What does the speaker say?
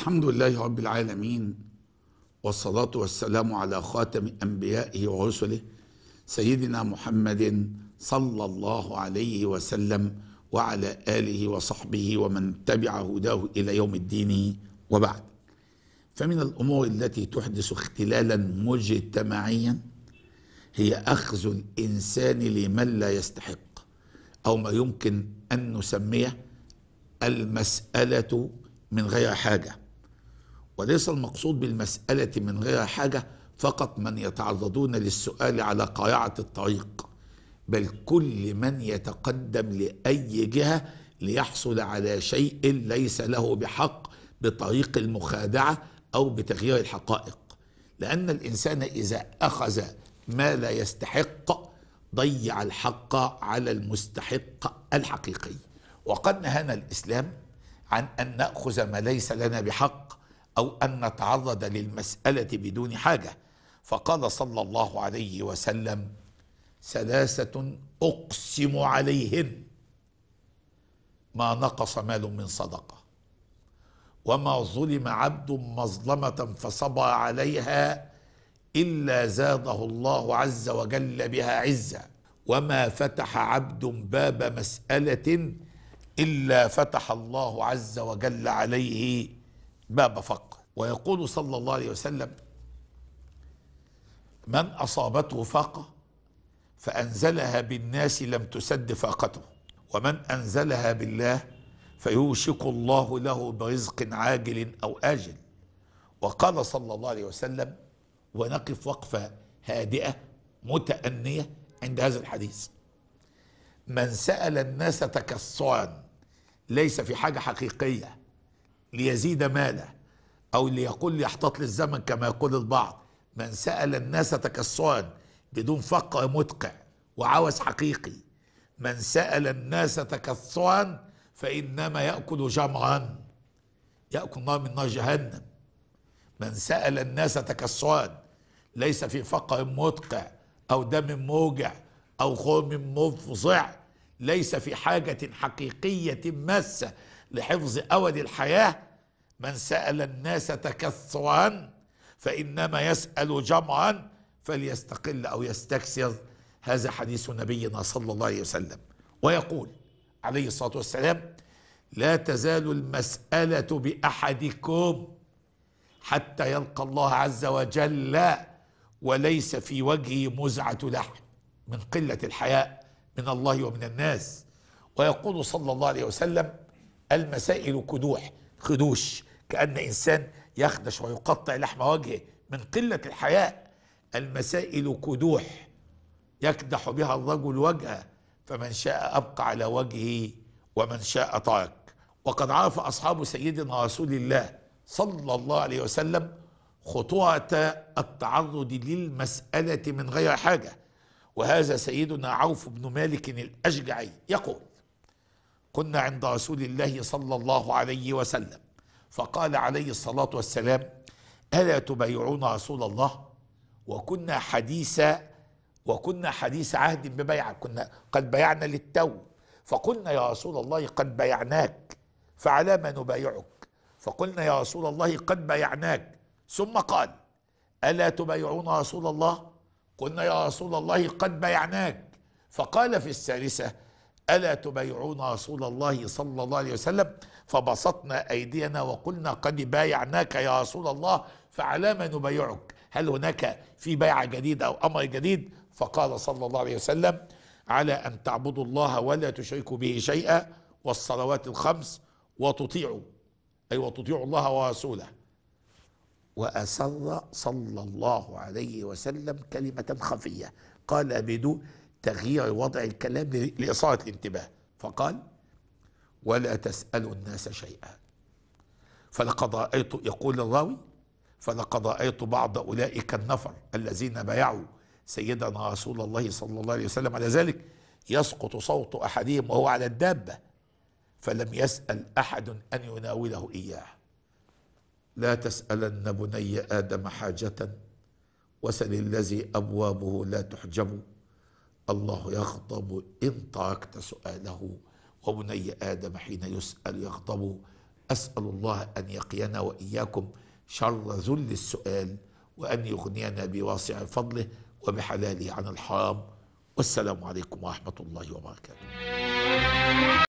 الحمد لله رب العالمين والصلاة والسلام على خاتم أنبيائه ورسله سيدنا محمد صلى الله عليه وسلم وعلى آله وصحبه ومن تبع هداه إلى يوم الدين وبعد فمن الأمور التي تحدث اختلالا مجتمعيا هي أخذ الإنسان لمن لا يستحق أو ما يمكن أن نسميه المسألة من غير حاجة وليس المقصود بالمسألة من غير حاجة فقط من يتعرضون للسؤال على قارعة الطريق بل كل من يتقدم لأي جهة ليحصل على شيء ليس له بحق بطريق المخادعة أو بتغيير الحقائق لأن الإنسان إذا أخذ ما لا يستحق ضيع الحق على المستحق الحقيقي وقد نهانا الإسلام عن أن نأخذ ما ليس لنا بحق أو أن نتعرض للمسألة بدون حاجة فقال صلى الله عليه وسلم ثلاثة أقسم عليهن ما نقص مال من صدقة وما ظلم عبد مظلمة فصبى عليها إلا زاده الله عز وجل بها عزة وما فتح عبد باب مسألة إلا فتح الله عز وجل عليه باب فقر ويقول صلى الله عليه وسلم من أصابته فاقة فأنزلها بالناس لم تسد فاقته ومن أنزلها بالله فيوشك الله له برزق عاجل أو آجل وقال صلى الله عليه وسلم ونقف وقفة هادئة متأنية عند هذا الحديث من سأل الناس تكسعا ليس في حاجة حقيقية ليزيد ماله أو ليقول ليحتط للزمن كما يقول البعض من سأل الناس تكسرا بدون فقه متقع وعوز حقيقي من سأل الناس تكسرا فإنما يأكل جمعا يأكل نار من نار جهنم من سأل الناس تكسرا ليس في فقر متقع أو دم موجع أو خوم مفظع ليس في حاجة حقيقية ماسة لحفظ أود الحياة من سأل الناس تكثرا فإنما يسأل جمعا فليستقل أو يستكثر هذا حديث نبينا صلى الله عليه وسلم ويقول عليه الصلاة والسلام لا تزال المسألة بأحدكم حتى يلقى الله عز وجل وليس في وجهه مزعة لحم من قلة الحياء من الله ومن الناس ويقول صلى الله عليه وسلم المسائل كدوح خدوش كأن إنسان يخدش ويقطع لحم وجهه من قلة الحياء المسائل كدوح يكدح بها الرجل وجهه فمن شاء أبقى على وجهه ومن شاء ترك وقد عرف أصحاب سيدنا رسول الله صلى الله عليه وسلم خطورة التعرض للمسألة من غير حاجة وهذا سيدنا عوف بن مالك الأشجعي يقول كنا عند رسول الله صلى الله عليه وسلم فقال عليه الصلاة والسلام ألا تبايعون رسول الله وكنا حديث وكنا حديث عهد ببيعة كنا قد بايعنا للتو فقلنا يا رسول الله قد بايعناك فعلى ما نبايعك فقلنا يا رسول الله قد بايعناك ثم قال ألا تبايعون رسول الله قلنا يا رسول الله قد بايعناك فقال في الثالثة ألا تبايعون رسول الله صلى الله عليه وسلم فبسطنا أيدينا وقلنا قد بايعناك يا رسول الله فعلى ما نبايعك هل هناك في بيعة جديدة أو أمر جديد فقال صلى الله عليه وسلم على أن تعبدوا الله ولا تشركوا به شيئا والصلوات الخمس وتطيعوا أي وتطيعوا الله ورسوله وأسر صلى الله عليه وسلم كلمة خفية قال بدون تغيير وضع الكلام لإثارة الانتباه فقال ولا تسألوا الناس شيئا فلقد رأيت يقول الراوي فلقد رأيت بعض أولئك النفر الذين بايعوا سيدنا رسول الله صلى الله عليه وسلم على ذلك يسقط صوت أحدهم وهو على الدابة فلم يسأل أحد أن يناوله إياه لا تسألن بني آدم حاجة وسل الذي أبوابه لا تحجب الله يغضب إن تركت سؤاله وبني آدم حين يسأل يغضب أسأل الله أن يقينا وإياكم شر ذل السؤال وأن يغنينا بواسع فضله وبحلاله عن الحرام والسلام عليكم ورحمة الله وبركاته